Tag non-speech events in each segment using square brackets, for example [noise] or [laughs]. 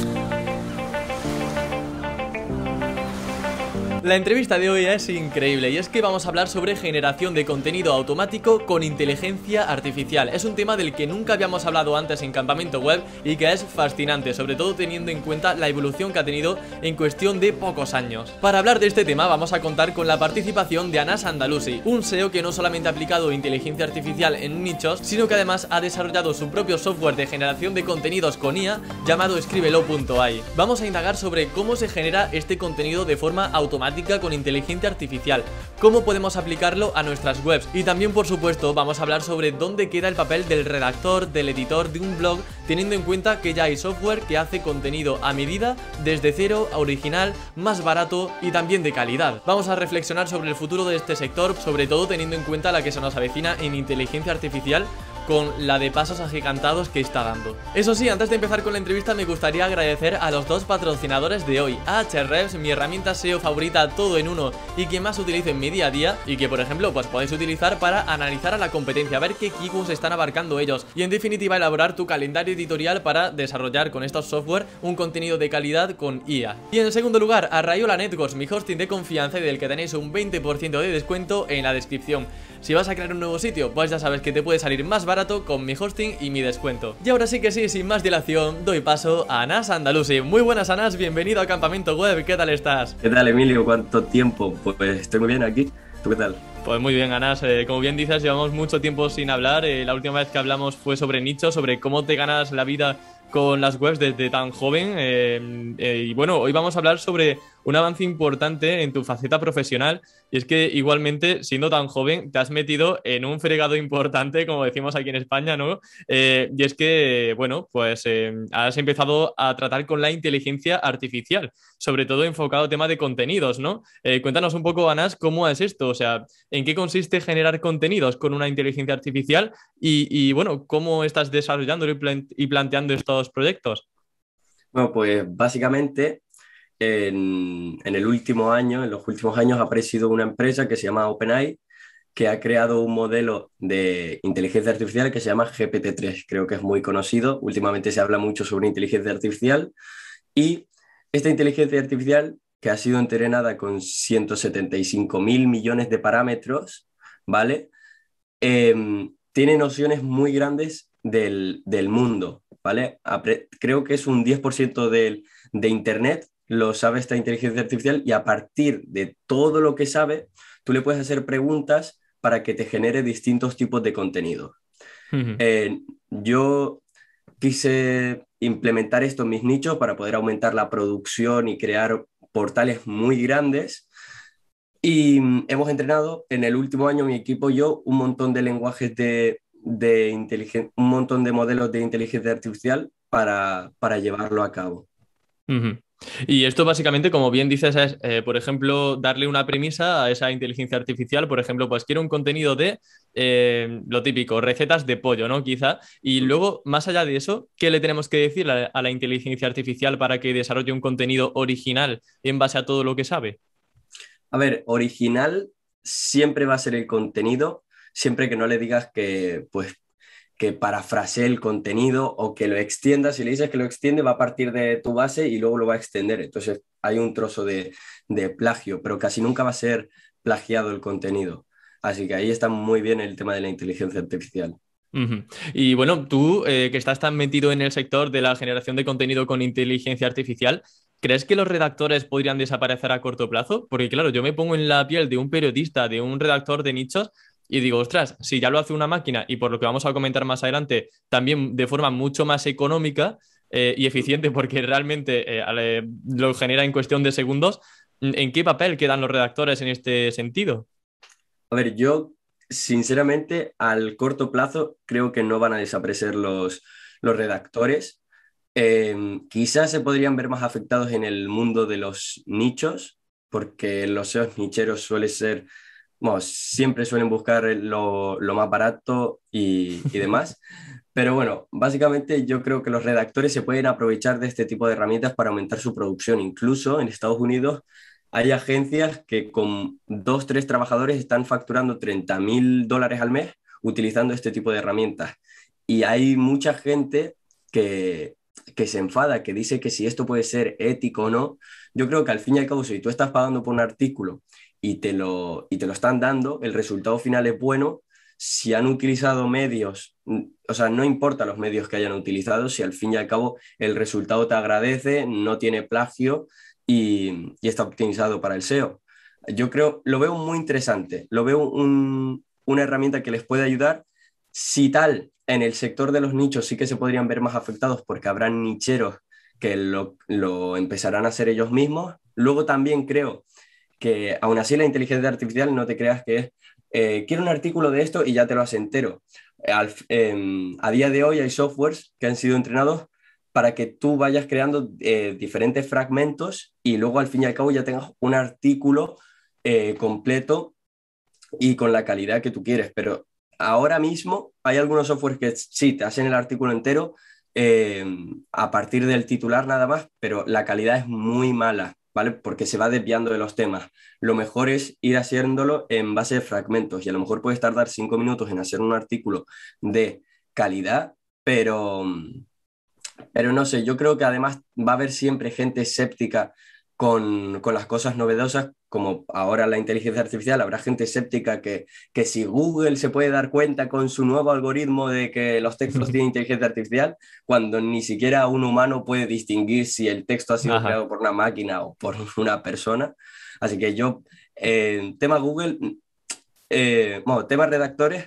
you. La entrevista de hoy es increíble y es que vamos a hablar sobre generación de contenido automático con inteligencia artificial. Es un tema del que nunca habíamos hablado antes en Campamento Web y que es fascinante, sobre todo teniendo en cuenta la evolución que ha tenido en cuestión de pocos años. Para hablar de este tema vamos a contar con la participación de Anas Andalusi, un SEO que no solamente ha aplicado inteligencia artificial en nichos, sino que además ha desarrollado su propio software de generación de contenidos con IA llamado Escribelo.ai Vamos a indagar sobre cómo se genera este contenido de forma automática con inteligencia artificial, cómo podemos aplicarlo a nuestras webs y también por supuesto vamos a hablar sobre dónde queda el papel del redactor, del editor de un blog, teniendo en cuenta que ya hay software que hace contenido a medida, desde cero, original, más barato y también de calidad. Vamos a reflexionar sobre el futuro de este sector, sobre todo teniendo en cuenta la que se nos avecina en inteligencia artificial con la de pasos agigantados que está dando. Eso sí, antes de empezar con la entrevista me gustaría agradecer a los dos patrocinadores de hoy, a mi herramienta SEO favorita todo en uno y que más utilizo en mi día a día y que por ejemplo pues podéis utilizar para analizar a la competencia, ver qué keywords están abarcando ellos y en definitiva elaborar tu calendario editorial para desarrollar con estos software un contenido de calidad con IA. Y en segundo lugar, a Rayola Networks, mi hosting de confianza y del que tenéis un 20% de descuento en la descripción. Si vas a crear un nuevo sitio, pues ya sabes que te puede salir más barato con mi hosting y mi descuento. Y ahora sí que sí, sin más dilación, doy paso a Anas Andalusi. Muy buenas Anas, bienvenido al Campamento Web, ¿qué tal estás? ¿Qué tal Emilio? ¿Cuánto tiempo? Pues estoy muy bien aquí. ¿Tú qué tal? Pues muy bien, Anas. Eh, como bien dices, llevamos mucho tiempo sin hablar. Eh, la última vez que hablamos fue sobre nicho, sobre cómo te ganas la vida con las webs desde tan joven. Eh, y bueno, hoy vamos a hablar sobre un avance importante en tu faceta profesional y es que igualmente, siendo tan joven, te has metido en un fregado importante, como decimos aquí en España, ¿no? Eh, y es que, bueno, pues em, has empezado a tratar con la inteligencia artificial, sobre todo enfocado al tema de contenidos, ¿no? Eh, cuéntanos un poco, Anás, cómo es esto, o sea, ¿en qué consiste generar contenidos con una inteligencia artificial? Y, bueno, ¿cómo estás desarrollando y planteando estos proyectos? Bueno, pues básicamente en, el último año, en los últimos años, ha aparecido una empresa que se llama OpenAI, que ha creado un modelo de inteligencia artificial que se llama GPT-3. Creo que es muy conocido. Últimamente se habla mucho sobre inteligencia artificial. Y esta inteligencia artificial, que ha sido entrenada con 175 mil millones de parámetros, ¿vale? Em, tiene nociones muy grandes del, mundo, ¿vale? creo que es un 10% del, de Internet lo sabe esta inteligencia artificial y a partir de todo lo que sabe, tú le puedes hacer preguntas para que te genere distintos tipos de contenido. Eh, yo quise implementar esto en mis nichos para poder aumentar la producción y crear portales muy grandes. Y mm, hemos entrenado en el último año mi equipo y yo un montón de lenguajes de, inteligencia, un montón de modelos de inteligencia artificial para, llevarlo a cabo. Y esto básicamente, como bien dices, es, eh, por ejemplo, darle una premisa a esa inteligencia artificial, por ejemplo, pues quiero un contenido de eh, lo típico, recetas de pollo, ¿no? Quizá. Y mm. luego, más allá de eso, ¿qué le tenemos que decir a, a la inteligencia artificial para que desarrolle un contenido original en base a todo lo que sabe? A ver, original siempre va a ser el contenido, siempre que no le digas que, pues, que parafrasee el contenido o que lo extienda. Si le dices que lo extiende, va a partir de tu base y luego lo va a extender. Entonces hay un trozo de, plagio, pero casi nunca va a ser plagiado el contenido. Así que ahí está muy bien el tema de la inteligencia artificial. Y bueno, tú eh, que estás tan metido en el sector de la generación de contenido con inteligencia artificial, ¿crees que los redactores podrían desaparecer a corto plazo? Porque claro, yo me pongo en la piel de un periodista, de un redactor de nichos, y digo, ostras, si ya lo hace una máquina y por lo que vamos a comentar más adelante, también de forma mucho más económica eh, y eficiente, [laughs] porque realmente eh, eh, lo genera en cuestión de segundos, mm, ¿en qué papel quedan los redactores en este sentido? A ver, yo sinceramente al corto plazo creo que no van a desaparecer los, redactores. Em, quizás se podrían ver más afectados en el mundo de los nichos, porque los SEOs nicheros suelen ser bueno, siempre suelen buscar eh, lo, más barato y, [laughs] demás. Pero bueno, básicamente yo creo que los redactores se pueden aprovechar de este tipo de herramientas para aumentar su producción. Incluso en Estados Unidos hay agencias que con dos, tres trabajadores están facturando 30 mil dólares al mes utilizando este tipo de herramientas. Y hay mucha gente que, que se enfada, que dice que si esto puede ser ético o no. Yo creo que al fin y al cabo, si tú estás pagando por un artículo y te lo, y te lo están dando, el resultado final es bueno. Si han utilizado medios, o sea, no importa los medios que hayan utilizado, si al fin y al cabo el resultado te agradece, no tiene plagio y, y está optimizado para el SEO. Yo creo, lo veo muy interesante, lo veo una herramienta que les puede ayudar. Si tal, en el sector de los nichos sí que se podrían ver más afectados porque habrán nicheros que lo, lo empezarán a hacer ellos mismos. Luego también creo que aún así la inteligencia artificial no te creas que es, eh, quiero un artículo de esto y ya te lo has entero. Eh, em, a día de hoy hay softwares que han sido entrenados para que tú vayas creando eh, diferentes fragmentos y luego al fin y al cabo ya tengas un artículo completo y con la calidad que tú quieres. Pero ahora mismo hay algunos softwares que sí, te hacen el artículo entero, em, a partir del titular nada más, pero la calidad es muy mala. ¿vale? Porque se va desviando de los temas. Lo mejor es ir haciéndolo en base de fragmentos y a lo mejor puedes tardar cinco minutos en hacer un artículo de calidad, pero, pero no sé, yo creo que además va a haber siempre gente escéptica con, las cosas novedosas, como ahora la inteligencia artificial, habrá gente escéptica que, si Google se puede dar cuenta con su nuevo algoritmo de que los textos [laughs] tienen inteligencia artificial, cuando ni siquiera un humano puede distinguir si el texto ha sido creado por una máquina o por una persona. Así que yo, en eh, tema Google, eh, bueno, tema redactores,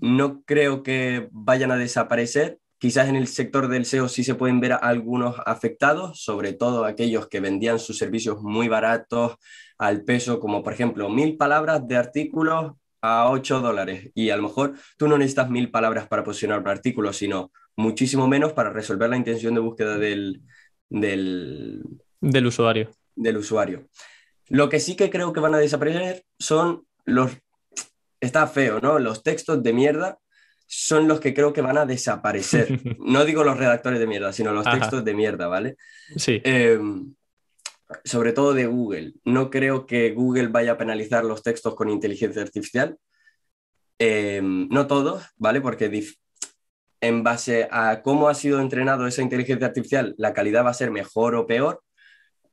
no creo que vayan a desaparecer, Quizás en el sector del SEO sí se pueden ver algunos afectados, sobre todo aquellos que vendían sus servicios muy baratos al peso, como por ejemplo mil palabras de artículos a 8 dólares. Y a lo mejor tú no necesitas mil palabras para posicionar un artículo, sino muchísimo menos para resolver la intención de búsqueda del, del, del usuario. Del usuario. Lo que sí que creo que van a desaparecer son los... Está feo, ¿no? Los textos de mierda son los que creo que van a desaparecer. [laughs] No digo los redactores de mierda, sino los textos de mierda, ¿vale? Sí. Em, sobre todo de Google. No creo que Google vaya a penalizar los textos con inteligencia artificial. Em, no todos, ¿vale? Porque en base a cómo ha sido entrenado esa inteligencia artificial, la calidad va a ser mejor o peor,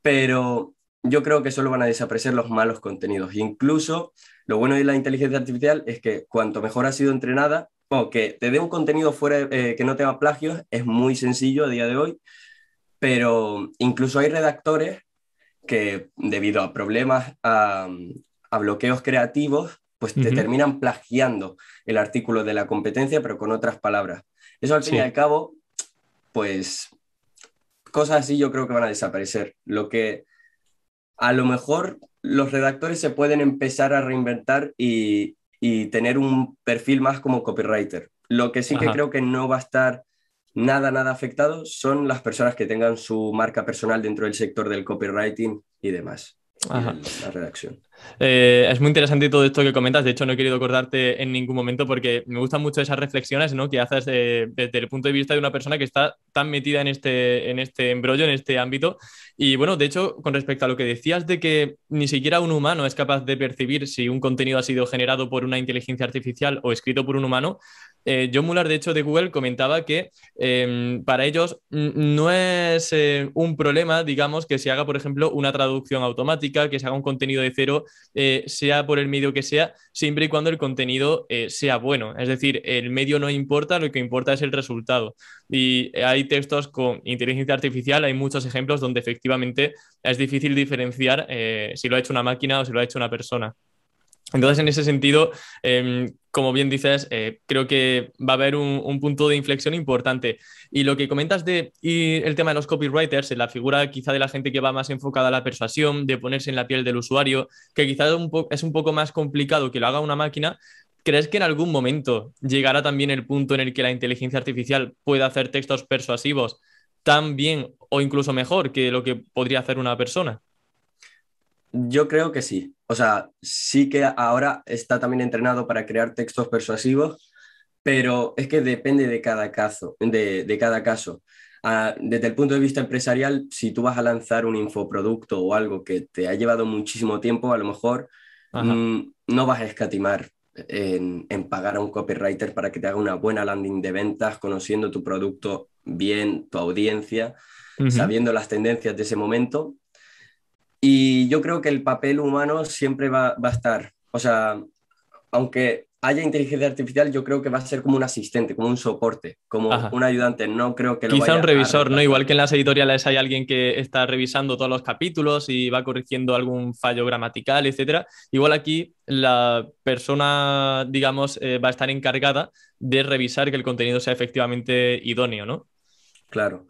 pero yo creo que solo van a desaparecer los malos contenidos. Incluso lo bueno de la inteligencia artificial es que cuanto mejor ha sido entrenada, que te dé un contenido fuera eh, que no tenga plagios es muy sencillo a día de hoy, pero incluso hay redactores que debido a problemas, a, bloqueos creativos, pues te terminan plagiando el artículo de la competencia, pero con otras palabras. Eso al fin y al cabo, pues cosas así yo creo que van a desaparecer. Lo que a lo mejor los redactores se pueden empezar a reinventar y, y tener un perfil más como copywriter. Lo que sí que creo que no va a estar nada, nada afectado son las personas que tengan su marca personal dentro del sector del copywriting y demás la redacción. Eh, es muy interesante todo esto que comentas. De hecho, no he querido acordarte en ningún momento porque me gustan mucho esas reflexiones ¿no? que haces eh, desde el punto de vista de una persona que está tan metida en este, en este embrollo, en este ámbito. Y bueno, de hecho, con respecto a lo que decías de que ni siquiera un humano es capaz de percibir si un contenido ha sido generado por una inteligencia artificial o escrito por un humano, eh, John Muller, de hecho, de Google comentaba que em, para ellos no es eh, un problema, digamos, que se haga, por ejemplo, una traducción automática, que se haga un contenido de cero, eh, sea por el medio que sea, siempre y cuando el contenido sea bueno. Es decir, el medio no importa, lo que importa es el resultado. Y hay textos con inteligencia artificial, hay muchos ejemplos donde efectivamente es difícil diferenciar si lo ha hecho una máquina o si lo ha hecho una persona. Entonces, en ese sentido, em, como bien dices, eh, creo que va a haber un, punto de inflexión importante. Y lo que comentas de el tema de los copywriters, la figura quizá de la gente que va más enfocada a la persuasión, de ponerse en la piel del usuario, que quizá es un poco más complicado que lo haga una máquina, ¿Crees que en algún momento llegará también el punto en el que la inteligencia artificial pueda hacer textos persuasivos tan bien o incluso mejor que lo que podría hacer una persona? Yo creo que sí. O sea, sí que ahora está también entrenado para crear textos persuasivos, pero es que depende de cada caso. De, cada caso. Ah, desde el punto de vista empresarial, si tú vas a lanzar un infoproducto o algo que te ha llevado muchísimo tiempo, a lo mejor mm, no vas a escatimar en, pagar a un copywriter para que te haga una buena landing de ventas, conociendo tu producto bien, tu audiencia, sabiendo las tendencias de ese momento y yo creo que el papel humano siempre va, a estar. O sea, aunque haya inteligencia artificial, yo creo que va a ser como un asistente, como un soporte, como un ayudante. No creo que lo Quizá un revisor, ¿no? Igual que en las editoriales hay alguien que está revisando todos los capítulos y va corrigiendo algún fallo gramatical, etcétera. Igual aquí la persona, digamos, eh, va a estar encargada de revisar que el contenido sea efectivamente idóneo, ¿no? Claro.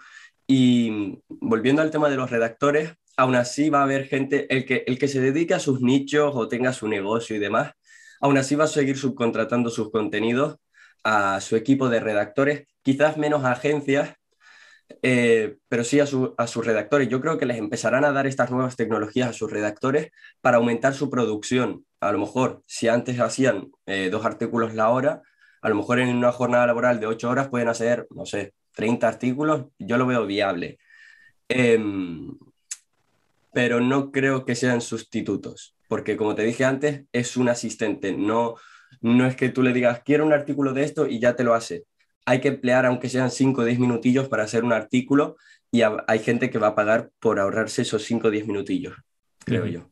Y volviendo al tema de los redactores, aún así va a haber gente, el que, el que se dedique a sus nichos o tenga su negocio y demás, aún así va a seguir subcontratando sus contenidos a su equipo de redactores, quizás menos a agencias, eh, pero sí a, sus redactores. Yo creo que les empezarán a dar estas nuevas tecnologías a sus redactores para aumentar su producción. A lo mejor, si antes hacían eh, dos artículos la hora, a lo mejor en una jornada laboral de ocho horas pueden hacer, no sé, 30 artículos. Yo lo veo viable. Em, pero no creo que sean sustitutos, porque como te dije antes, es un asistente, no, no es que tú le digas, quiero un artículo de esto y ya te lo hace. Hay que emplear, aunque sean 5 o 10 minutillos, para hacer un artículo y hay gente que va a pagar por ahorrarse esos 5 o 10 minutillos, creo yo.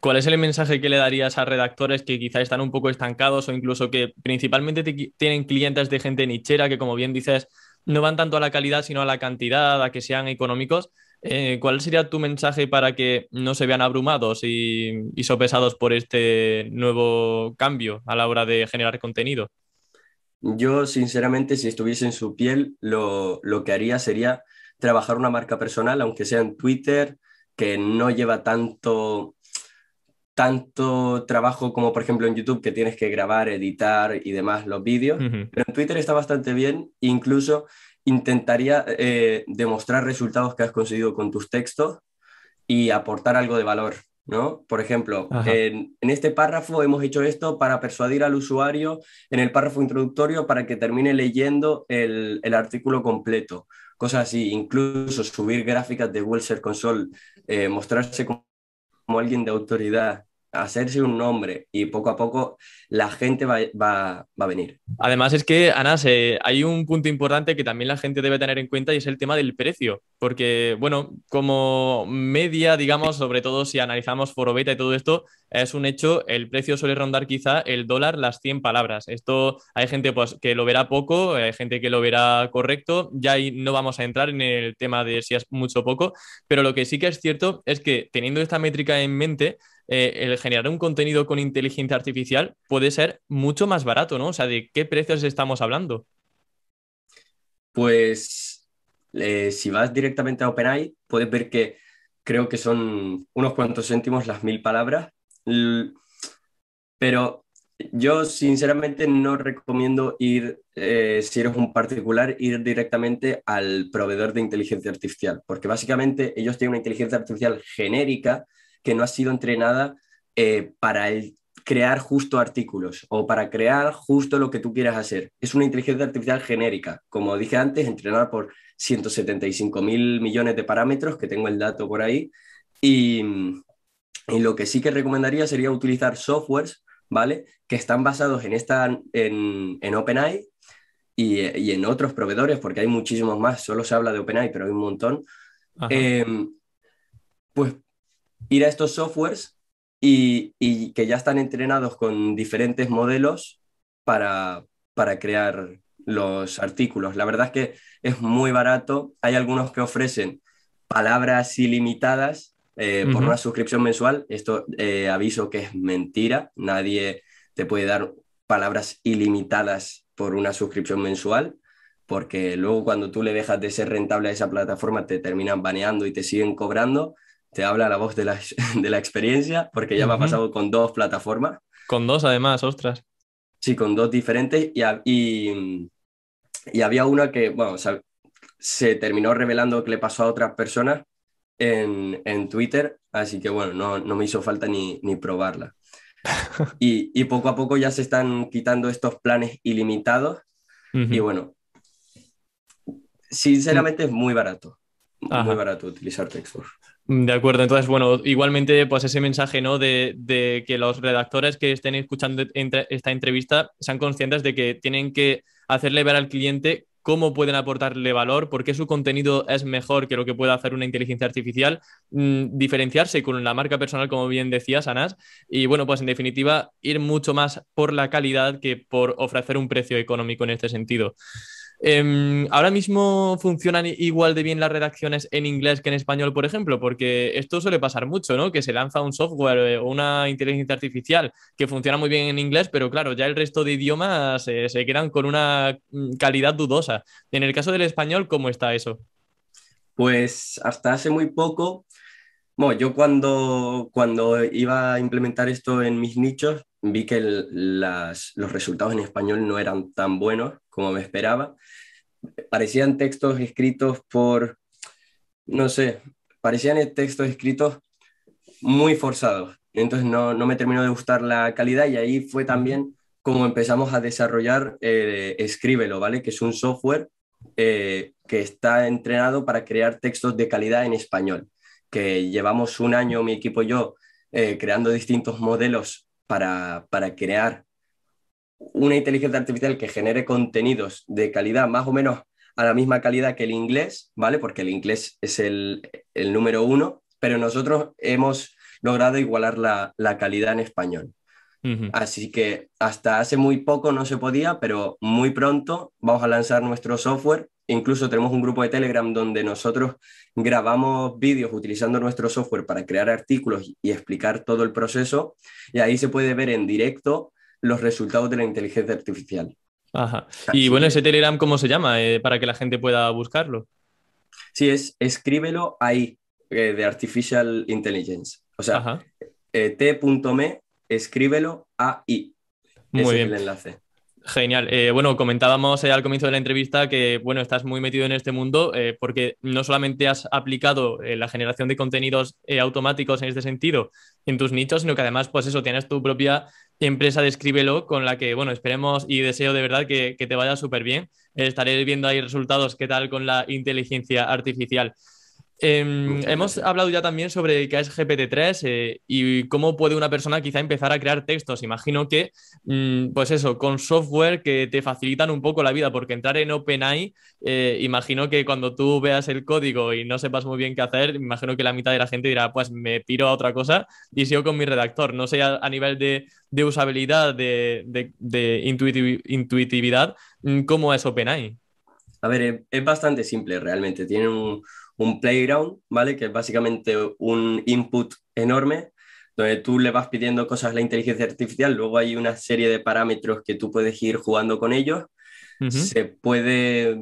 ¿Cuál es el mensaje que le darías a redactores que quizá están un poco estancados o incluso que principalmente tienen clientes de gente nichera que, como bien dices, no van tanto a la calidad sino a la cantidad, a que sean económicos? Eh, ¿Cuál sería tu mensaje para que no se vean abrumados y, sopesados por este nuevo cambio a la hora de generar contenido? Yo, sinceramente, si estuviese en su piel, lo, que haría sería trabajar una marca personal, aunque sea en Twitter, que no lleva tanto, tanto trabajo como por ejemplo en YouTube que tienes que grabar, editar y demás los vídeos. Pero en Twitter está bastante bien, incluso intentaría eh, demostrar resultados que has conseguido con tus textos y aportar algo de valor, ¿no? Por ejemplo, en, este párrafo hemos hecho esto para persuadir al usuario en el párrafo introductorio para que termine leyendo el, artículo completo, cosas así, incluso subir gráficas de Google Search Console, eh, mostrarse como alguien de autoridad, hacerse un nombre y poco a poco la gente va, a venir. Además es que, Anas, hay un punto importante que también la gente debe tener en cuenta y es el tema del precio, porque, bueno, como media, digamos, sobre todo si analizamos Foro Beta y todo esto, es un hecho, el precio suele rondar quizá el dólar las 100 palabras. Esto hay gente pues, que lo verá poco, hay gente que lo verá correcto, ya ahí no vamos a entrar en el tema de si es mucho o poco, pero lo que sí que es cierto es que teniendo esta métrica en mente, eh, el generar un contenido con inteligencia artificial puede ser mucho más barato, ¿no? O sea, ¿de qué precios estamos hablando? Pues eh, si vas directamente a OpenAI, puedes ver que creo que son unos cuantos céntimos las mil palabras, pero yo sinceramente no recomiendo ir, eh, si eres un particular, ir directamente al proveedor de inteligencia artificial, porque básicamente ellos tienen una inteligencia artificial genérica que no ha sido entrenada eh, para crear justo artículos o para crear justo lo que tú quieras hacer. Es una inteligencia artificial genérica, como dije antes, entrenada por 175 mil millones de parámetros, que tengo el dato por ahí, y, lo que sí que recomendaría sería utilizar softwares, ¿vale? Que están basados en, esta, en, OpenAI y, en otros proveedores, porque hay muchísimos más, solo se habla de OpenAI, pero hay un montón. Eh, pues ir a estos softwares y, que ya están entrenados con diferentes modelos para, crear los artículos. La verdad es que es muy barato. Hay algunos que ofrecen palabras ilimitadas eh, por una suscripción mensual. Esto eh, aviso que es mentira. Nadie te puede dar palabras ilimitadas por una suscripción mensual, porque luego cuando tú le dejas de ser rentable a esa plataforma te terminan baneando y te siguen cobrando habla la voz de la, [laughs] de la experiencia, porque ya me ha pasado con dos plataformas. Con dos además, ostras. Sí, con dos diferentes y, y, había una que, se terminó revelando que le pasó a otras personas en, Twitter, así que bueno, no, no me hizo falta ni, ni probarla. [laughs] y, poco a poco ya se están quitando estos planes ilimitados y bueno, sinceramente es muy barato muy barato utilizar textos. De acuerdo, entonces, bueno, igualmente, pues ese mensaje, ¿no? De, que los redactores que estén escuchando esta entrevista sean conscientes de que tienen que hacerle ver al cliente cómo pueden aportarle valor, por qué su contenido es mejor que lo que pueda hacer una inteligencia artificial, mm, diferenciarse con la marca personal, como bien decías, sanas y bueno, pues en definitiva, ir mucho más por la calidad que por ofrecer un precio económico en este sentido. Em, ¿Ahora mismo funcionan igual de bien las redacciones en inglés que en español, por ejemplo? Porque esto suele pasar mucho, ¿no? Que se lanza un software eh, o una inteligencia artificial que funciona muy bien en inglés, pero claro, ya el resto de idiomas eh, se quedan con una mm, calidad dudosa. En el caso del español, ¿cómo está eso? Pues hasta hace muy poco bueno, yo cuando, cuando iba a implementar esto en mis nichos, vi que los resultados en español no eran tan buenos como me esperaba. Parecían textos escritos por, no sé, parecían textos escritos muy forzados. Entonces no, me terminó de gustar la calidad y ahí fue también como empezamos a desarrollar Escríbelo, eh, ¿vale? Que es un software eh, que está entrenado para crear textos de calidad en español que llevamos un año mi equipo y yo eh, creando distintos modelos para, para crear una inteligencia artificial que genere contenidos de calidad más o menos a la misma calidad que el inglés, ¿vale? Porque el inglés es el, el número uno, pero nosotros hemos logrado igualar la, la calidad en español. Así que hasta hace muy poco no se podía, pero muy pronto vamos a lanzar nuestro software. Incluso tenemos un grupo de Telegram donde nosotros grabamos vídeos utilizando nuestro software para crear artículos y explicar todo el proceso. Y ahí se puede ver en directo los resultados de la inteligencia artificial. y bueno, ese Telegram, ¿cómo se llama? Eh, para que la gente pueda buscarlo. Sí, es escríbelo ahí, eh, de Artificial Intelligence. O sea, eh, t.me escríbelo a Muy bien. el enlace. Genial. Eh, bueno, comentábamos eh, al comienzo de la entrevista que, bueno, estás muy metido en este mundo eh, porque no solamente has aplicado la generación de contenidos automáticos en este sentido en tus nichos, sino que además, pues eso, tienes tu propia empresa de Escríbelo con la que, bueno, esperemos y deseo de verdad que, que te vaya súper bien. estaré viendo ahí resultados, qué tal con la inteligencia artificial. Em, hemos hablado ya también sobre qué es GPT-3 eh, y cómo puede una persona quizá empezar a crear textos. Imagino que, mm, pues eso, con software que te facilitan un poco la vida, porque entrar en OpenAI, eh, imagino que cuando tú veas el código y no sepas muy bien qué hacer, imagino que la mitad de la gente dirá, pues me piro a otra cosa y sigo con mi redactor. No sé, a, nivel de, usabilidad, de, intuitividad, mm, cómo es OpenAI. A ver, es bastante simple realmente. Tiene un un playground, ¿vale? Que es básicamente un input enorme donde tú le vas pidiendo cosas a la inteligencia artificial, luego hay una serie de parámetros que tú puedes ir jugando con ellos, se, puede,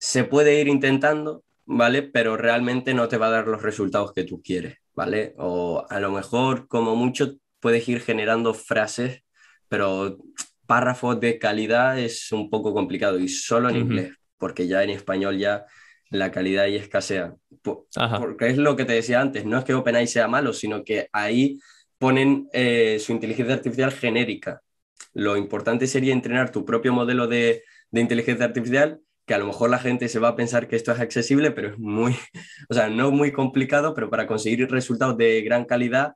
se puede ir intentando, ¿vale? Pero realmente no te va a dar los resultados que tú quieres, ¿vale? O a lo mejor, como mucho, puedes ir generando frases, pero párrafos de calidad es un poco complicado y solo en inglés, porque ya en español ya la calidad y escasea. porque es lo que te decía antes, no es que OpenAI sea malo, sino que ahí ponen eh, su inteligencia artificial genérica. Lo importante sería entrenar tu propio modelo de, inteligencia artificial que a lo mejor la gente se va a pensar que esto es accesible, pero es muy, [laughs] o sea, no muy complicado, pero para conseguir resultados de gran calidad,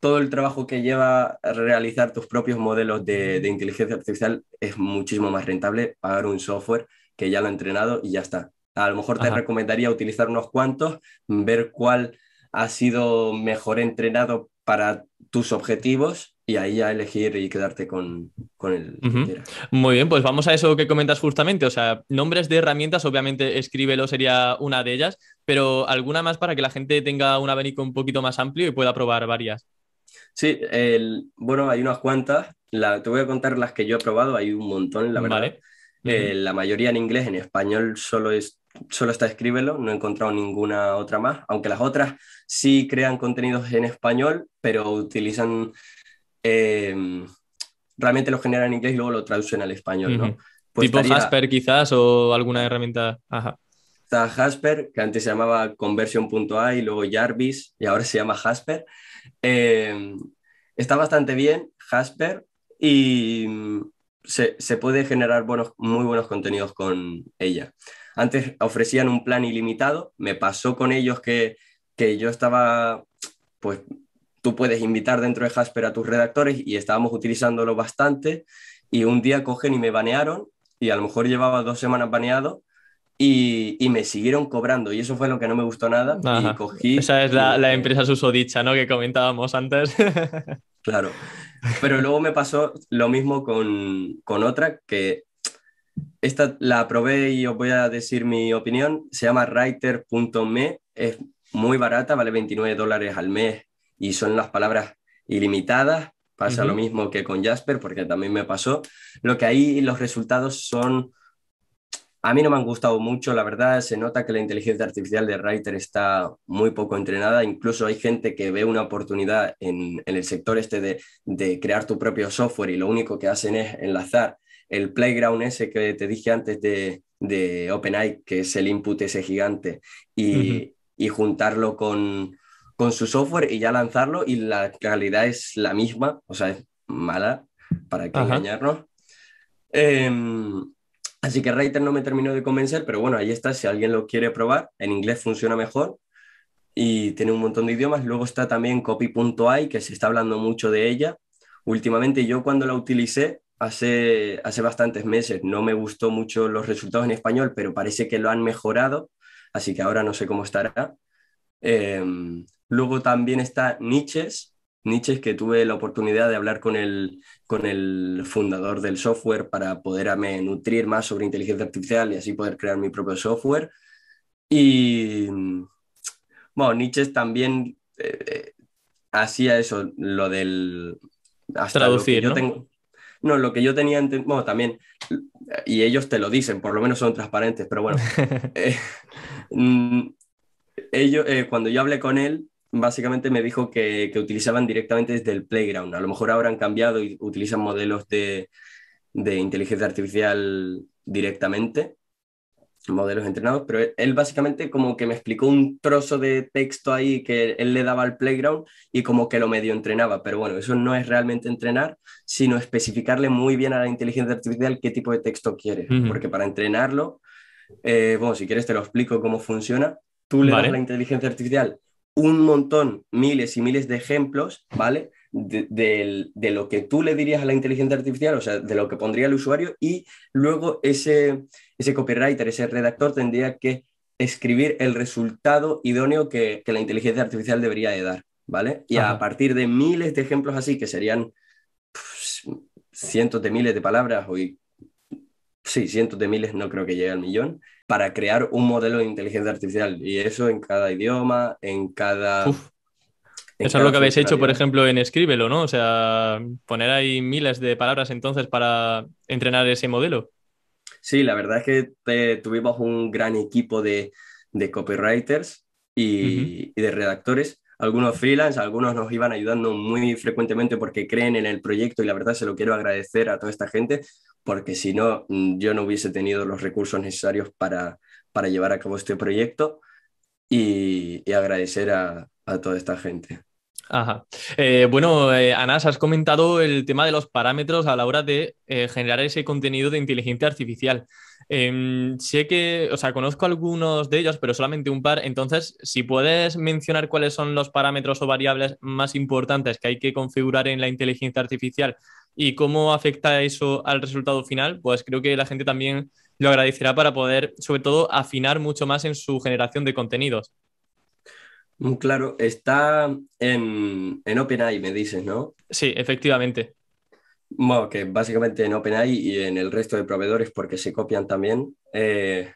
todo el trabajo que lleva a realizar tus propios modelos de, de, inteligencia artificial es muchísimo más rentable pagar un software que ya lo ha entrenado y ya está. A lo mejor te recomendaría utilizar unos cuantos, mm, ver cuál ha sido mejor entrenado para tus objetivos y ahí a elegir y quedarte con, el. Muy bien, pues vamos a eso que comentas justamente. O sea, nombres de herramientas, obviamente escríbelo sería una de ellas, pero alguna más para que la gente tenga un abanico un poquito más amplio y pueda probar varias. Sí, bueno, hay unas cuantas. La, te voy a contar las que yo he probado, hay un montón, la verdad. Eh, la mayoría en inglés, en español solo es, solo está Escríbelo, no he encontrado ninguna otra más, aunque las otras sí crean contenidos en español, pero utilizan, em, realmente lo generan en inglés y luego lo traducen al español, ¿no? Pues tipo Hasper quizás o alguna herramienta, ajá. Está Hasper, que antes se llamaba Conversion.ai luego Jarvis, y ahora se llama Hasper. Em, está bastante bien Hasper y mm, se, puede generar buenos, muy buenos contenidos con ella. Antes ofrecían un plan ilimitado, me pasó con ellos que, yo estaba, pues tú puedes invitar dentro de Jasper a tus redactores y estábamos utilizándolo bastante y un día cogen y me banearon y a lo mejor llevaba dos semanas baneado y, me siguieron cobrando y eso fue lo que no me gustó nada Esa es la, la, empresa susodicha, ¿no? Que comentábamos antes. [laughs] claro, pero luego me pasó lo mismo con, con otra que esta la probé y os voy a decir mi opinión. Se llama writer.me. Es muy barata, vale 29 dólares al mes y son las palabras ilimitadas. Pasa lo mismo que con Jasper, porque también me pasó. Lo que ahí los resultados son... A mí no me han gustado mucho, la verdad. Se nota que la inteligencia artificial de Writer está muy poco entrenada. Incluso hay gente que ve una oportunidad en, el sector este de crear tu propio software y lo único que hacen es enlazar el playground ese que te dije antes de, de OpenAI, que es el input ese gigante, y, juntarlo con, su software y ya lanzarlo y la calidad es la misma, o sea, es mala, para que engañarnos. Em, así que Reiter no me terminó de convencer, pero bueno, ahí está, si alguien lo quiere probar, en inglés funciona mejor y tiene un montón de idiomas. Luego está también copy.ai, que se está hablando mucho de ella últimamente. Yo cuando la utilicé hace, hace bastantes meses. No me gustó mucho los resultados en español, pero parece que lo han mejorado, así que ahora no sé cómo estará. Em, luego también está Niches, Niches que tuve la oportunidad de hablar con el, con el fundador del software para poderme nutrir más sobre inteligencia artificial y así poder crear mi propio software. Y bueno, Nietzsche también eh, eh, hacía eso, lo del... Traducir, no, lo que yo tenía bueno, también, y ellos te lo dicen, por lo menos son transparentes, pero bueno, [laughs] eh, mm, eh, cuando yo hablé con él, básicamente me dijo que, que, utilizaban directamente desde el playground, a lo mejor ahora han cambiado y utilizan modelos de, de inteligencia artificial directamente, modelos entrenados, pero él básicamente como que me explicó un trozo de texto ahí que él le daba al playground y como que lo medio entrenaba, pero bueno, eso no es realmente entrenar, sino especificarle muy bien a la inteligencia artificial qué tipo de texto quiere, porque para entrenarlo, eh, bueno, si quieres te lo explico cómo funciona, tú le das a la inteligencia artificial un montón, miles y miles de ejemplos, ¿vale? de, lo que tú le dirías a la inteligencia artificial, o sea, de lo que pondría el usuario, y luego ese, ese copywriter, ese redactor tendría que escribir el resultado idóneo que, que la inteligencia artificial debería de dar, ¿vale? Y a partir de miles de ejemplos así, que serían pues, cientos de miles de palabras, o sí, cientos de miles, no creo que llegue al millón, para crear un modelo de inteligencia artificial. Y eso en cada idioma, en cada... Eso es lo que habéis hecho, por ejemplo, en Escríbelo, ¿no? O sea, poner ahí miles de palabras entonces para entrenar ese modelo. Sí, la verdad es que tuvimos un gran equipo de, de copywriters y, de redactores. Algunos freelance, algunos nos iban ayudando muy frecuentemente porque creen en el proyecto y la verdad se lo quiero agradecer a toda esta gente porque si no, mm, yo no hubiese tenido los recursos necesarios para, para llevar a cabo este proyecto y, y agradecer a, a toda esta gente. Ajá. Eh, bueno, Anás, eh, Anas, has comentado el tema de los parámetros a la hora de eh, generar ese contenido de inteligencia artificial. Em, sé que, o sea, conozco algunos de ellos, pero solamente un par. Entonces, si puedes mencionar cuáles son los parámetros o variables más importantes que hay que configurar en la inteligencia artificial y cómo afecta eso al resultado final, pues creo que la gente también lo agradecerá para poder, sobre todo, afinar mucho más en su generación de contenidos. Mm, claro, está en, OpenAI, me dices, ¿no? Sí, efectivamente. Bueno, que básicamente en OpenAI y en el resto de proveedores, porque se copian también. Eh,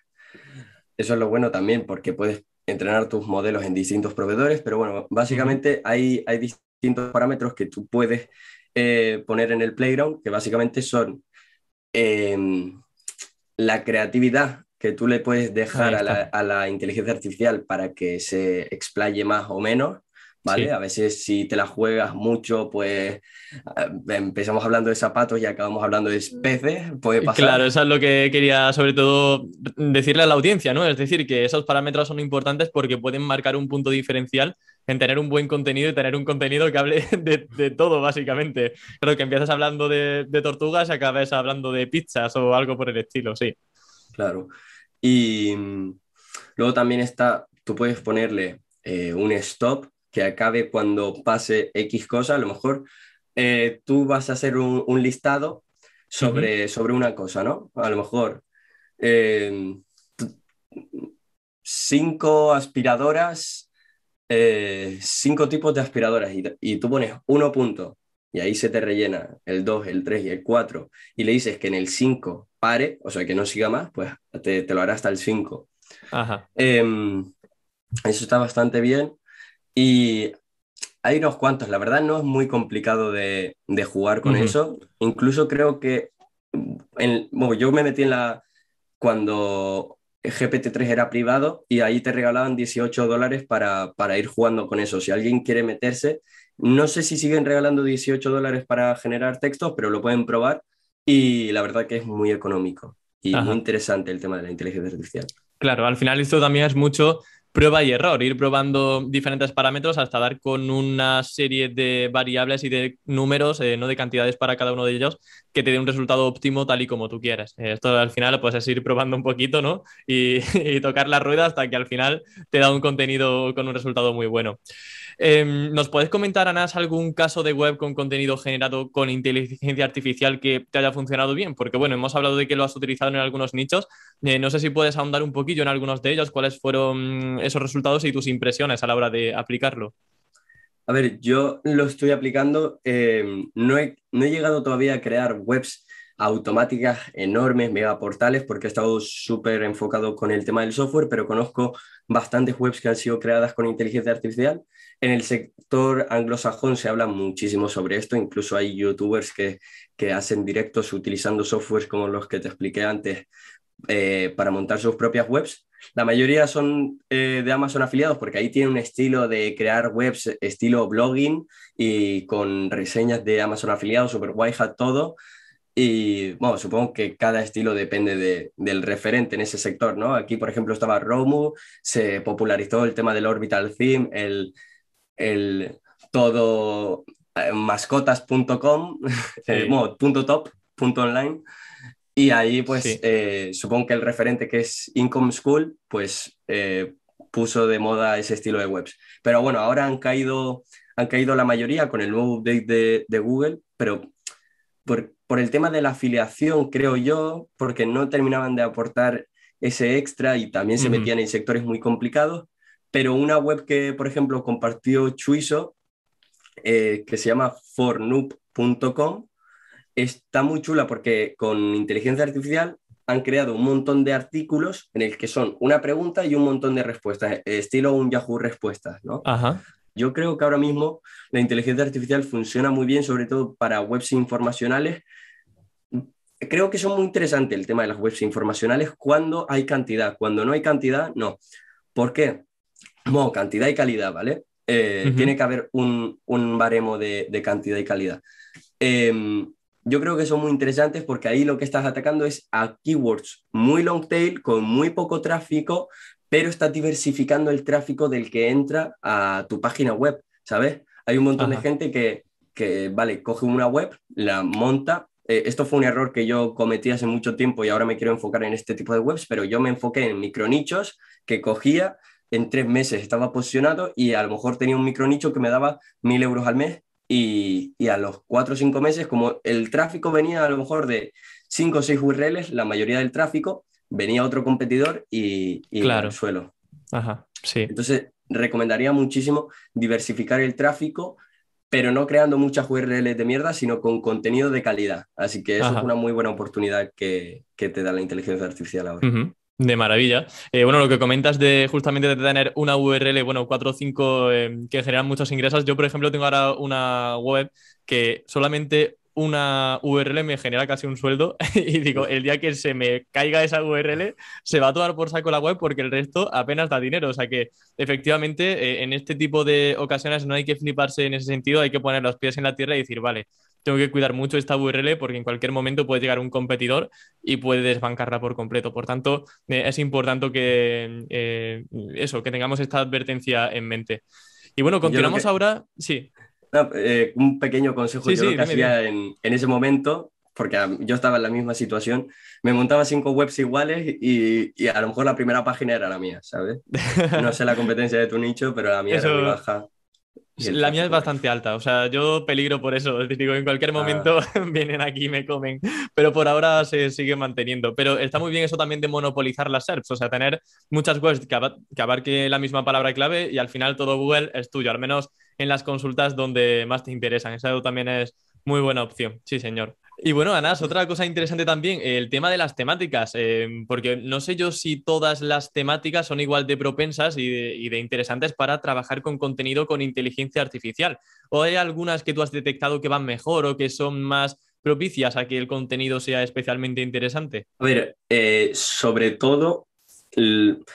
eso es lo bueno también, porque puedes entrenar tus modelos en distintos proveedores, pero bueno, básicamente hay, hay distintos parámetros que tú puedes eh, poner en el playground, que básicamente son em, la creatividad que tú le puedes dejar a la, a la, inteligencia artificial para que se explaye más o menos, ¿vale? A veces si te la juegas mucho, pues eh, empezamos hablando de zapatos y acabamos hablando de especies, puede pasar. Claro, eso es lo que quería sobre todo decirle a la audiencia, ¿no? Es decir, que esos parámetros son importantes porque pueden marcar un punto diferencial en tener un buen contenido y tener un contenido que hable [laughs] de, de todo, básicamente. Creo que empiezas hablando de, de tortugas y acabas hablando de pizzas o algo por el estilo, sí. Claro. Y mm, luego también está, tú puedes ponerle eh, un stop que acabe cuando pase X cosa, a lo mejor eh, tú vas a hacer un, listado sobre, sobre una cosa, ¿no? A lo mejor eh, cinco aspiradoras, cinco tipos de aspiradoras y, y tú pones uno punto y ahí se te rellena el 2, el 3 y el 4, y le dices que en el 5 pare, o sea, que no siga más, pues te, lo hará hasta el 5. Em, eso está bastante bien. Y hay unos cuantos, la verdad no es muy complicado de, de jugar con eso. Incluso creo que bueno, yo me metí en la... cuando GPT-3 era privado y ahí te regalaban 18 dólares para, para, ir jugando con eso. Si alguien quiere meterse, no sé si siguen regalando 18 dólares para generar textos, pero lo pueden probar y la verdad que es muy económico y muy interesante el tema de la inteligencia artificial. Claro, al final esto también es mucho prueba y error, ir probando diferentes parámetros hasta dar con una serie de variables y de números, eh, no de cantidades para cada uno de ellos, que te dé un resultado óptimo tal y como tú quieras. Eh, esto al final pues es ir probando un poquito, ¿no? Y, [laughs] y tocar la rueda hasta que al final te da un contenido con un resultado muy bueno. Em, ¿Nos puedes comentar, Anas, algún caso de web con contenido generado con inteligencia artificial que te haya funcionado bien? Porque, bueno, hemos hablado de que lo has utilizado en algunos nichos. Eh, no sé si puedes ahondar un poquillo en algunos de ellos, cuáles fueron mm, esos resultados y tus impresiones a la hora de aplicarlo. A ver, yo lo estoy aplicando. Em, no he llegado todavía a crear webs automáticas enormes, mega portales, porque he estado súper enfocado con el tema del software, pero conozco bastantes webs que han sido creadas con inteligencia artificial. En el sector anglosajón se habla muchísimo sobre esto, incluso hay youtubers que, hacen directos utilizando softwares como los que te expliqué antes eh, para montar sus propias webs. La mayoría son eh, de Amazon afiliados porque ahí tienen un estilo de crear webs, estilo blogging y con reseñas de Amazon afiliados, super guay, todo. Y bueno, supongo que cada estilo depende del referente en ese sector, ¿no? Aquí, por ejemplo, estaba Romu, se popularizó el tema del Orbital Theme, el, el todo eh, mascotas.com, [laughs] eh, punto top, punto online. Y ahí, pues, eh, supongo que el referente que es Income School, pues, puso de moda ese estilo de webs. Pero bueno, ahora han caído, han caído la mayoría con el nuevo update de, Google, pero por, por el tema de la afiliación, creo yo, porque no terminaban de aportar ese extra y también se metían en sectores muy complicados, pero una web que, por ejemplo, compartió Chuiso, eh, que se llama fornoop.com, está muy chula porque con inteligencia artificial han creado un montón de artículos en el que son una pregunta y un montón de respuestas, estilo un Yahoo Respuestas, ¿no? Ajá. Yo creo que ahora mismo la inteligencia artificial funciona muy bien, sobre todo para webs informacionales. Creo que son muy interesantes el tema de las webs informacionales cuando hay cantidad. Cuando no hay cantidad, no. ¿Por qué? Bueno, cantidad y calidad, ¿vale? Eh, tiene que haber un, un baremo de, cantidad y calidad. Em, yo creo que son muy interesantes porque ahí lo que estás atacando es a keywords muy long tail, con muy poco tráfico, pero estás diversificando el tráfico del que entra a tu página web, ¿sabes? Hay un montón de gente que, vale, coge una web, la monta. Eh, esto fue un error que yo cometí hace mucho tiempo y ahora me quiero enfocar en este tipo de webs, pero yo me enfoqué en micronichos que cogía en tres meses, estaba posicionado y a lo mejor tenía un micronicho que me daba mil euros al mes y, y, a los cuatro o cinco meses, como el tráfico venía a lo mejor de cinco o seis URLs, la mayoría del tráfico, venía otro competidor y, claro. suelo. Ajá, sí. Entonces, recomendaría muchísimo diversificar el tráfico, pero no creando muchas URLs de mierda, sino con contenido de calidad. Así que eso es una muy buena oportunidad que, te da la inteligencia artificial ahora. De maravilla. Eh, bueno, lo que comentas de justamente de tener una URL, bueno, cuatro o cinco eh, que generan muchos ingresos. Yo, por ejemplo, tengo ahora una web que solamente una URL me genera casi un sueldo [laughs] y digo, el día que se me caiga esa URL, se va a tomar por saco la web porque el resto apenas da dinero. O sea que efectivamente eh, en este tipo de ocasiones no hay que fliparse en ese sentido, hay que poner los pies en la tierra y decir, vale, tengo que cuidar mucho esta URL porque en cualquier momento puede llegar un competidor y puede desbancarla por completo. Por tanto, eh, es importante que eh, eso, que tengamos esta advertencia en mente. Y bueno, continuamos ahora. Sí. Eh, un pequeño consejo yo lo que hacía en, ese momento, porque ah, yo estaba en la misma situación, me montaba cinco webs iguales y, a lo mejor la primera página era la mía, ¿sabes? No sé la competencia de tu nicho, pero la mía baja. La mía es bastante alta, o sea, yo peligro por eso, [laughs] digo, en cualquier ah. momento [laughs] vienen aquí y me comen, pero por ahora se sigue manteniendo. Pero está muy bien eso también de monopolizar las SERPs, o sea, tener muchas webs que, abarquen que la misma palabra clave y al final todo Google es tuyo, al menos en las consultas donde más te interesan. Eso también es muy buena opción, sí, señor. Y bueno, Anas, otra cosa interesante también, eh, el tema de las temáticas, em, porque no sé yo si todas las temáticas son igual de propensas y de, interesantes para trabajar con contenido con inteligencia artificial. ¿O hay algunas que tú has detectado que van mejor o que son más propicias a que el contenido sea especialmente interesante? A ver, eh, sobre todo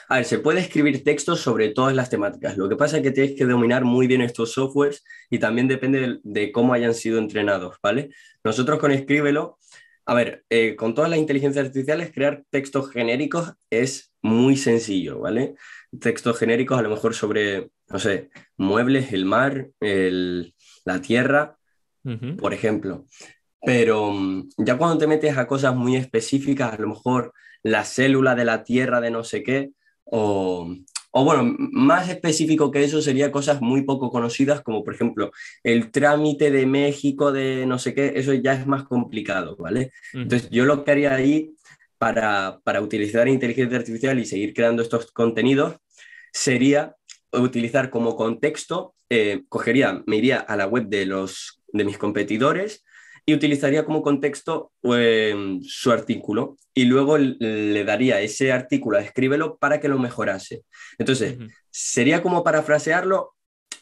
a ver, se puede escribir textos sobre todas las temáticas. Lo que pasa es que tienes que dominar muy bien estos softwares y también depende de, cómo hayan sido entrenados, ¿vale? Nosotros con Escríbelo, a ver, eh, con todas las inteligencias artificiales, crear textos genéricos es muy sencillo, ¿vale? Textos genéricos a lo mejor sobre, no sé, muebles, el mar, la tierra, por ejemplo. Pero mm, ya cuando te metes a cosas muy específicas, a lo mejor la célula de la tierra de no sé qué, o, bueno, más específico que eso sería cosas muy poco conocidas, como por ejemplo el trámite de México de no sé qué, eso ya es más complicado, ¿vale? Entonces yo lo que haría ahí para, utilizar inteligencia artificial y seguir creando estos contenidos sería utilizar como contexto, eh, cogería, me iría a la web de, los, de mis competidores y utilizaría como contexto em, su artículo y luego le daría ese artículo a escríbelo para que lo mejorase. Entonces, ¿sería como parafrasearlo?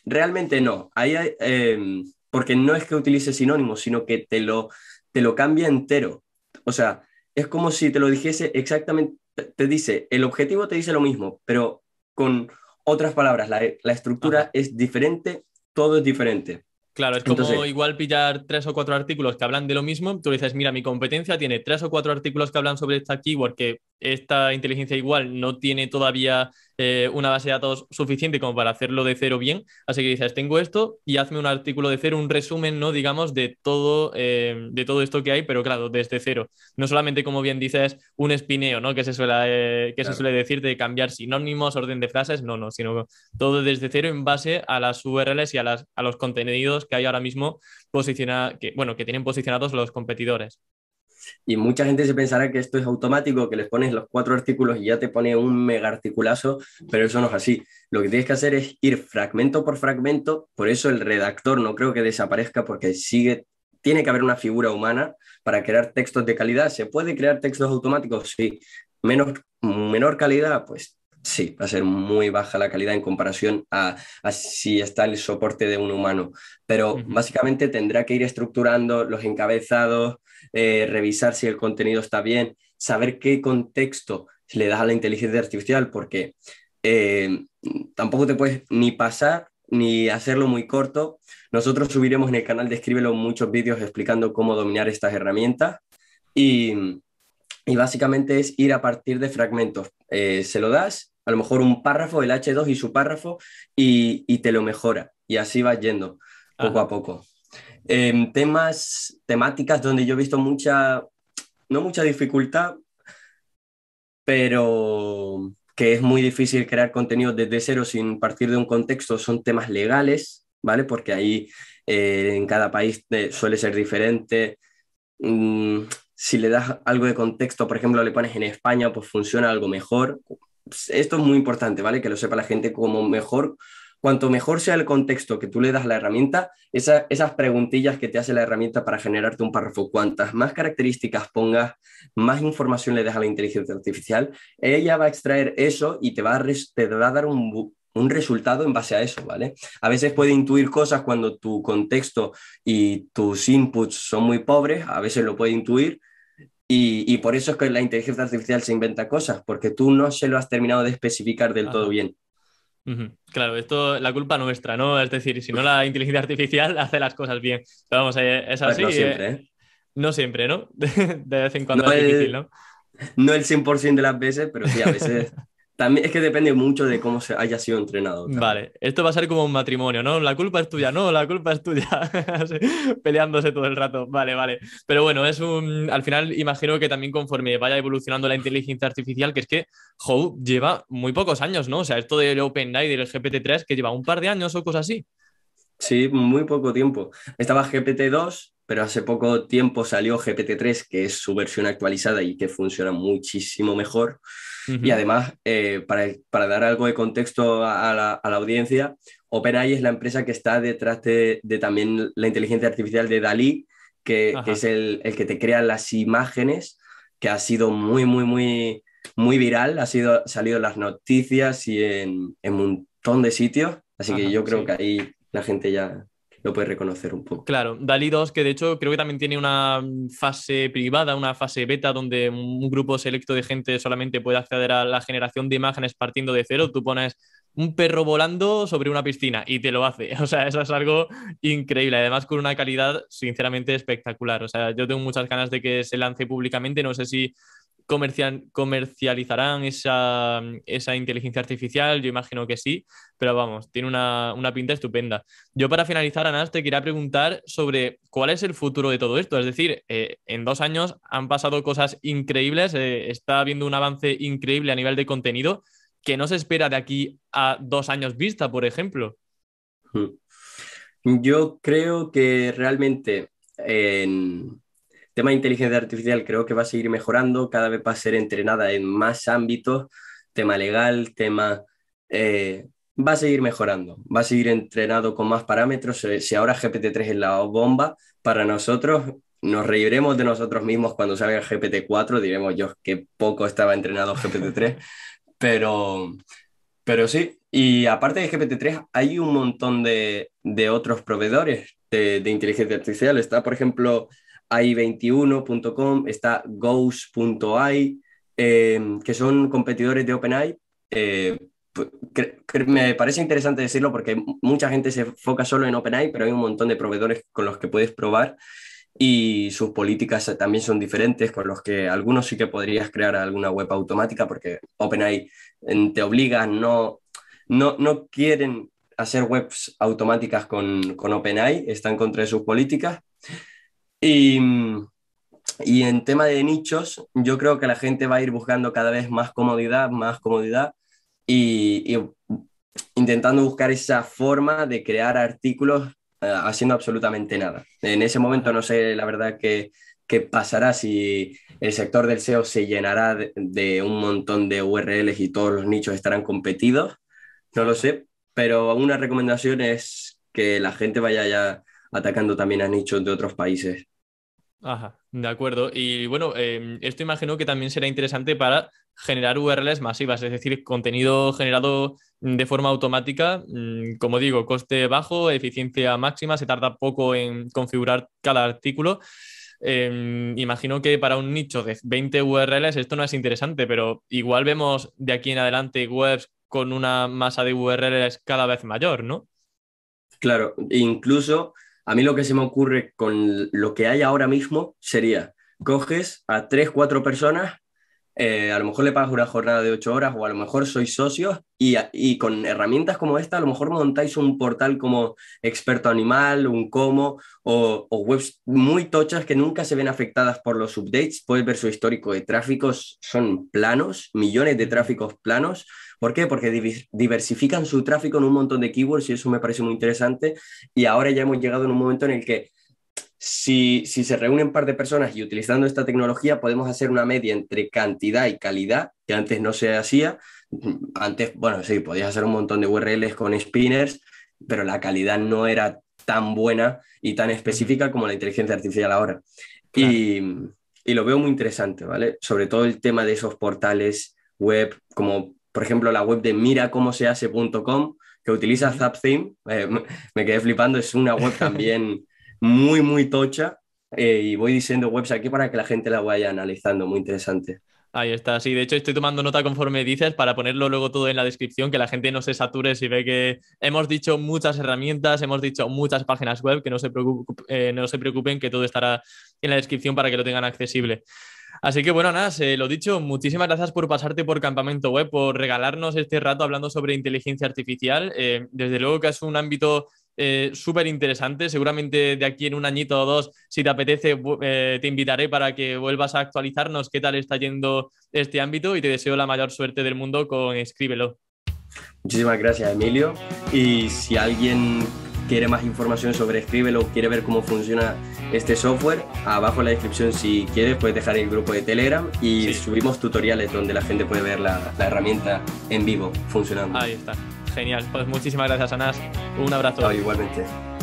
Realmente no, em, porque no es que utilice sinónimos, sino que te lo, te lo cambia entero. O sea, es como si te lo dijese exactamente, te dice, el objetivo te dice lo mismo, pero con otras palabras, la, estructura es diferente, todo es diferente. Claro, es como igual pillar tres o cuatro artículos que hablan de lo mismo. Tú dices, mira, mi competencia tiene tres o cuatro artículos que hablan sobre esta keyword que esta inteligencia igual no tiene todavía eh, una base de datos suficiente como para hacerlo de cero bien. Así que dices, tengo esto y hazme un artículo de cero, un resumen, ¿no? Digamos, de todo, eh, de todo esto que hay, pero claro, desde cero. No solamente, como bien dices, un espineo, ¿no? Que se suele, eh, que se suele decir de cambiar sinónimos, orden de frases, no, no, sino todo desde cero en base a las URLs y a, las, a los contenidos que hay ahora mismo posiciona que, bueno, que tienen posicionados los competidores. Y mucha gente se pensará que esto es automático, que les pones los cuatro artículos y ya te pone un mega articulazo, pero eso no es así. Lo que tienes que hacer es ir fragmento por fragmento, por eso el redactor no creo que desaparezca porque sigue tiene que haber una figura humana para crear textos de calidad. ¿Se puede crear textos automáticos? Sí. Menos, menor calidad, pues Sí, va a ser muy baja la calidad en comparación a, si está el soporte de un humano. Pero básicamente tendrá que ir estructurando los encabezados, eh, revisar si el contenido está bien, saber qué contexto le das a la inteligencia artificial, porque eh, tampoco te puedes ni pasar ni hacerlo muy corto. Nosotros subiremos en el canal de Escríbelo muchos vídeos explicando cómo dominar estas herramientas y, básicamente es ir a partir de fragmentos. Eh, se lo das a lo mejor un párrafo, el H2 y su párrafo, y, te lo mejora. Y así vas yendo poco a poco. Eh, temas, temáticas donde yo he visto mucha, no mucha dificultad, pero que es muy difícil crear contenido desde cero sin partir de un contexto, son temas legales, ¿vale? Porque ahí eh, en cada país eh, suele ser diferente. Mm, si le das algo de contexto, por ejemplo, le pones en España, pues funciona algo mejor, pues, esto es muy importante, ¿vale? Que lo sepa la gente como mejor. Cuanto mejor sea el contexto que tú le das a la herramienta, esas preguntillas que te hace la herramienta para generarte un párrafo, cuantas más características pongas, más información le das a la inteligencia artificial, ella va a extraer eso y te va a, dar un, un resultado en base a eso, ¿vale? A veces puede intuir cosas cuando tu contexto y tus inputs son muy pobres, a veces lo puede intuir, y, por eso es que la inteligencia artificial se inventa cosas, porque tú no se lo has terminado de especificar del todo bien. Claro, esto la culpa nuestra, ¿no? Es decir, si no la inteligencia artificial [laughs] hace las cosas bien. Pero vamos, eh, es pues así. no, eh, siempre, eh, no siempre, ¿no? [laughs] de vez en cuando es difícil, ¿no? No el 100% de las veces, pero sí, a veces [laughs] También es que depende mucho de cómo se haya sido entrenado. Vale, esto va a ser como un matrimonio, ¿no? La culpa es tuya, no, la culpa es tuya. [laughs] Peleándose todo el rato. Vale, vale. Pero bueno, es un. Al final, imagino que también conforme vaya evolucionando la inteligencia artificial, que es que Howe lleva muy pocos años, ¿no? O sea, esto del Open OpenAI, del GPT-3, que lleva un par de años o cosas así. Sí, muy poco tiempo. Estaba GPT-2, pero hace poco tiempo salió GPT-3, que es su versión actualizada y que funciona muchísimo mejor. Y además, eh, para, dar algo de contexto a, la, audiencia, OpenAI es la empresa que está detrás de, también la inteligencia artificial de Dalí, que, es el, que te crea las imágenes, que ha sido muy, muy, muy, muy viral, ha sido, salido en las noticias y en, un montón de sitios. Así que yo creo que ahí la gente ya lo puedes reconocer un poco. Claro, Dalí 2, que de hecho creo que también tiene una fase privada, una fase beta, donde un grupo selecto de gente solamente puede acceder a la generación de imágenes partiendo de cero. Tú pones un perro volando sobre una piscina y te lo hace. [laughs] O sea, eso es algo increíble. Además, con una calidad sinceramente espectacular. O sea, yo tengo muchas ganas de que se lance públicamente. No sé si comercializarán esa, inteligencia artificial, yo imagino que sí, pero vamos, tiene una, pinta estupenda. Yo para finalizar, Anas, te quería preguntar sobre cuál es el futuro de todo esto. Es decir, eh, en dos años han pasado cosas increíbles, eh, está habiendo un avance increíble a nivel de contenido que no se espera de aquí a dos años vista, por ejemplo. Yo creo que realmente en tema de inteligencia artificial creo que va a seguir mejorando, cada vez va a ser entrenada en más ámbitos, tema legal, tema... Eh, va a seguir mejorando, va a seguir entrenado con más parámetros. Eh, si ahora GPT-3 es la bomba, para nosotros nos reiremos de nosotros mismos cuando salga GPT-4, diremos yo que poco estaba entrenado GPT-3, [laughs] pero, pero sí, y aparte de GPT-3 hay un montón de, otros proveedores de, inteligencia artificial. Está, por ejemplo, AI21.com, está Ghost.ai, eh, que son competidores de OpenAI. Eh, pues, me parece interesante decirlo porque mucha gente se enfoca solo en OpenAI, pero hay un montón de proveedores con los que puedes probar y sus políticas también son diferentes, con los que algunos sí que podrías crear alguna web automática porque OpenAI te obliga, no, no, quieren hacer webs automáticas con, con OpenAI, están contra sus políticas. Y, y en tema de nichos, yo creo que la gente va a ir buscando cada vez más comodidad, más comodidad y, intentando buscar esa forma de crear artículos eh, haciendo absolutamente nada. En ese momento no sé la verdad qué pasará si el sector del SEO se llenará de, de, un montón de URLs y todos los nichos estarán competidos, no lo sé, pero una recomendación es que la gente vaya ya atacando también a nichos de otros países. Ajá, de acuerdo. Y bueno, em, esto imagino que también será interesante para generar URLs masivas, es decir, contenido generado de forma automática, mm, como digo, coste bajo, eficiencia máxima, se tarda poco en configurar cada artículo. Em, imagino que para un nicho de 20 URLs esto no es interesante, pero igual vemos de aquí en adelante webs con una masa de URLs cada vez mayor, ¿no? Claro, e incluso a mí lo que se me ocurre con lo que hay ahora mismo sería, coges a tres, cuatro personas, eh, a lo mejor le pagas una jornada de ocho horas o a lo mejor sois socios y, con herramientas como esta a lo mejor montáis un portal como experto animal, un como o webs muy tochas que nunca se ven afectadas por los updates. Puedes ver su histórico de tráficos, son planos, millones de tráficos planos ¿Por qué? Porque diversifican su tráfico en un montón de keywords y eso me parece muy interesante. Y ahora ya hemos llegado en un momento en el que si, se reúnen un par de personas y utilizando esta tecnología podemos hacer una media entre cantidad y calidad, que antes no se hacía. Antes, bueno, sí, podías hacer un montón de URLs con spinners, pero la calidad no era tan buena y tan específica como la inteligencia artificial ahora. Y, y lo veo muy interesante, ¿vale? Sobre todo el tema de esos portales web como por ejemplo, la web de miracomosehace.com, que utiliza ZapTheme, eh, [laughs] me quedé flipando, es una web también muy, muy tocha, eh, y voy diciendo webs aquí para que la gente la vaya analizando, muy interesante. Ahí está, sí, de hecho estoy tomando nota conforme dices para ponerlo luego todo en la descripción, que la gente no se sature si ve que hemos dicho muchas herramientas, hemos dicho muchas páginas web, que no se, eh, no se preocupen que todo estará en la descripción para que lo tengan accesible. Así que bueno, nada, lo dicho, muchísimas gracias por pasarte por Campamento Web, por regalarnos este rato hablando sobre inteligencia artificial. Eh, desde luego que es un ámbito eh, súper interesante. Seguramente de aquí en un añito o dos, si te apetece, eh, te invitaré para que vuelvas a actualizarnos qué tal está yendo este ámbito y te deseo la mayor suerte del mundo con Escríbelo. Muchísimas gracias, Emilio. Y si alguien quiere más información sobre Escríbelo, quiere ver cómo funciona este software, abajo en la descripción si quieres puedes dejar el grupo de Telegram y subimos tutoriales donde la gente puede ver la, herramienta en vivo funcionando. Ahí está. Genial. Pues muchísimas gracias, Anás. Un abrazo. igualmente.